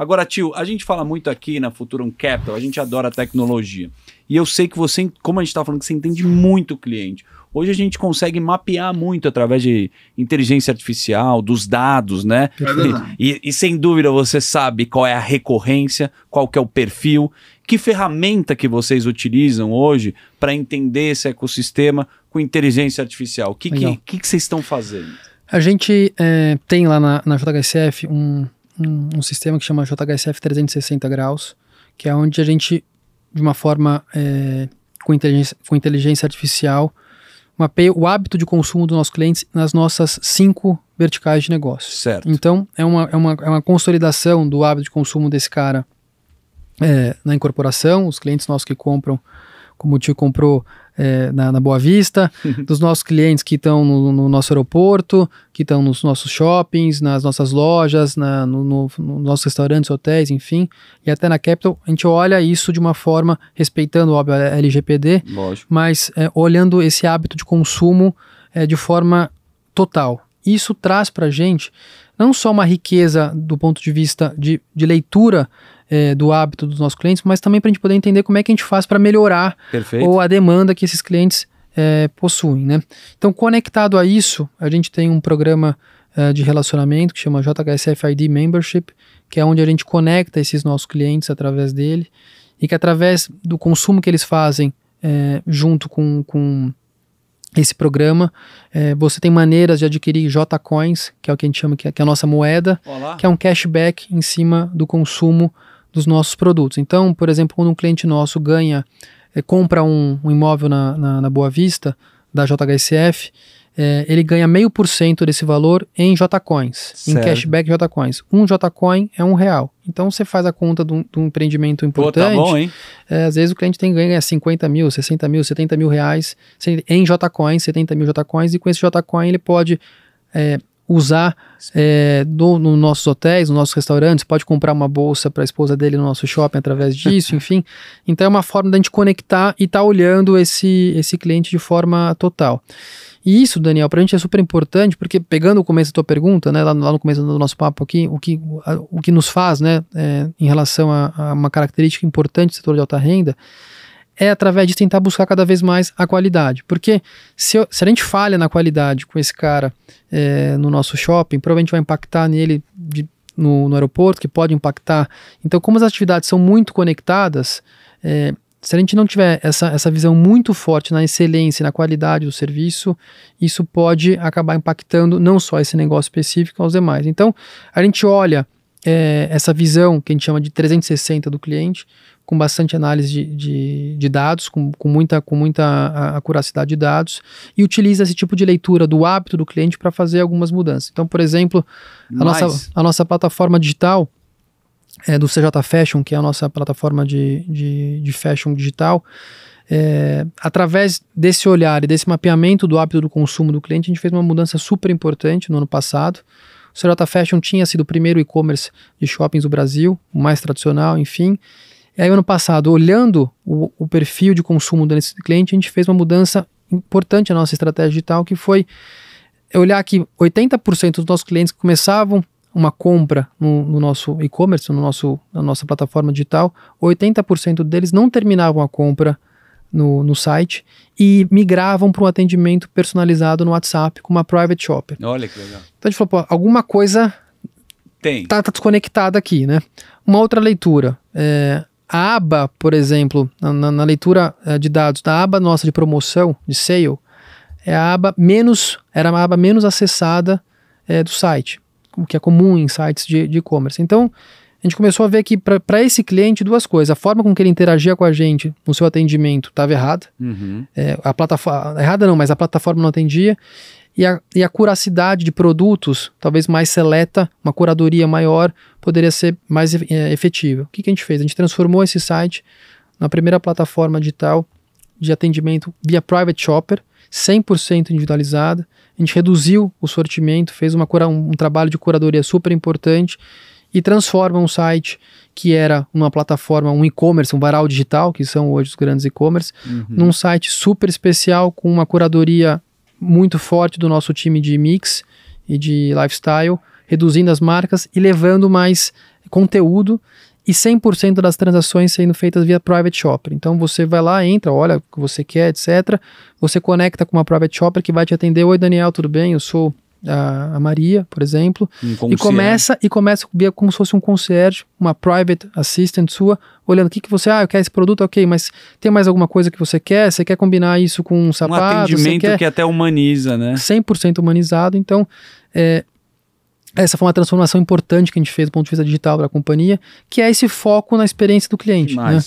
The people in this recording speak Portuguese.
Agora, tio, a gente fala muito aqui na Futurum Capital, a gente adora tecnologia. E eu sei que você, como a gente está falando, que você entende muito o cliente. Hoje a gente consegue mapear muito através de inteligência artificial, dos dados, né? É e, e, sem dúvida você sabe qual é a recorrência, qual que é o perfil, que ferramenta que vocês utilizam hoje para entender esse ecossistema com inteligência artificial. O que, que, que, que, vocês estão fazendo? A gente é, tem lá na, na JHSF um, um, um sistema que chama JHSF 360 graus, que é onde a gente, de uma forma é, com, inteligência, com inteligência artificial, mapeia o hábito de consumo dos nossos clientes nas nossas cinco verticais de negócio. Certo. Então, é uma, é uma, é uma consolidação do hábito de consumo desse cara é, na incorporação, os clientes nossos que compram como o tio comprou é, na, na, Boa Vista, dos nossos clientes que estão no, no, nosso aeroporto, que estão nos nossos shoppings, nas nossas lojas, na, no, no, nossos restaurantes, hotéis, enfim, e até na Capital, a gente olha isso de uma forma, respeitando, óbvio, a LGPD, mas é, olhando esse hábito de consumo é, de forma total. Isso traz para a gente não só uma riqueza do ponto de vista de, de leitura é, do hábito dos nossos clientes, mas também para a gente poder entender como é que a gente faz para melhorar Perfeito. ou a demanda que esses clientes é, possuem, né? Então, conectado a isso, a gente tem um programa é, de relacionamento que chama JHSFID Membership, que é onde a gente conecta esses nossos clientes através dele e que através do consumo que eles fazem é, junto com, com esse programa, é, você tem maneiras de adquirir J-Coins, que é o que a gente chama que é, que é a nossa moeda, Olá. que é um cashback em cima do consumo dos nossos produtos. Então, por exemplo, quando um cliente nosso ganha, é, compra um, um imóvel na, na, na, Boa Vista, da JHSF, é, eh, ele ganha meio por cento desse valor em JCoins, em cashback JCoins. Um JCoin é um real. Então você faz a conta de um, de um empreendimento importante. Pô, tá bom, hein? É, às vezes o cliente tem ganha 50 mil, 60 mil, 70 mil reais em JCoins, 70 mil JCoins, e com esse JCoin ele pode é, usar é, nos nossos hotéis, nos nossos restaurantes, pode comprar uma bolsa para a esposa dele no nosso shopping através disso, enfim. Então é uma forma da gente conectar e estar tá olhando esse, esse cliente de forma total. E isso, Daniel, para a gente é super importante, porque pegando o começo da tua pergunta, né, lá, lá no começo do nosso papo aqui, o que, a, o que nos faz, né, é, em relação a, a uma característica importante do setor de alta renda, é através de tentar buscar cada vez mais a qualidade. Porque se, eu, se a gente falha na qualidade com esse cara é, no nosso shopping, provavelmente vai impactar nele de, no, no, aeroporto, que pode impactar. Então, como as atividades são muito conectadas, é, se a gente não tiver essa, essa visão muito forte na excelência, na qualidade do serviço, isso pode acabar impactando não só esse negócio específico, mas os demais. Então, a gente olha é, essa visão que a gente chama de 360 do cliente, com bastante análise de, de, de dados, com, com, muita, com muita acuracidade de dados, e utiliza esse tipo de leitura do hábito do cliente para fazer algumas mudanças. Então, por exemplo, a, nossa, a nossa plataforma digital é, do CJ Fashion, que é a nossa plataforma de, de, de fashion digital, é, através desse olhar e desse mapeamento do hábito do consumo do cliente, a gente fez uma mudança super importante no ano passado. O Serota Fashion tinha sido o primeiro e-commerce de shoppings do Brasil, o mais tradicional, enfim. E aí, ano passado, olhando o, o perfil de consumo desse cliente, a gente fez uma mudança importante na nossa estratégia digital, que foi olhar que 80% dos nossos clientes que começavam uma compra no, no nosso e-commerce, no nosso, na nossa plataforma digital, 80% deles não terminavam a compra no, no site e migravam para um atendimento personalizado no WhatsApp com uma private shopper. Olha que legal. Então a gente falou, pô, alguma coisa tem. Tá, tá desconectada aqui, né? Uma outra leitura. É, a aba, por exemplo, na, na leitura é, de dados da aba nossa de promoção, de sale, é a aba menos, era a aba menos acessada é, do site, o que é comum em sites de e-commerce. Então, a gente começou a ver que para esse cliente duas coisas. A forma com que ele interagia com a gente no seu atendimento estava errada. Uhum. É, a plataforma. Errada não, mas a plataforma não atendia. E a, e a curacidade de produtos, talvez mais seleta, uma curadoria maior, poderia ser mais é, efetiva. O que, que a gente fez? A gente transformou esse site na primeira plataforma digital de atendimento via private shopper, 100% individualizada. A gente reduziu o sortimento, fez uma cura, um, um trabalho de curadoria super importante e transforma um site que era uma plataforma, um e-commerce, um varal digital, que são hoje os grandes e-commerce, uhum. num site super especial com uma curadoria muito forte do nosso time de mix e de lifestyle, reduzindo as marcas e levando mais conteúdo e 100% das transações sendo feitas via private shopper. Então você vai lá, entra, olha o que você quer, etc. Você conecta com uma private shopper que vai te atender. Oi, Daniel, tudo bem? Eu sou a, a Maria, por exemplo, um e começa e começa a como se fosse um concierge, uma private assistant sua, olhando o que, que você, ah, eu quero esse produto, ok, mas tem mais alguma coisa que você quer? Você quer combinar isso com um sapato? Um atendimento quer... que até humaniza, né? 100% humanizado, então é, essa foi uma transformação importante que a gente fez do ponto de vista digital para a companhia, que é esse foco na experiência do cliente, né?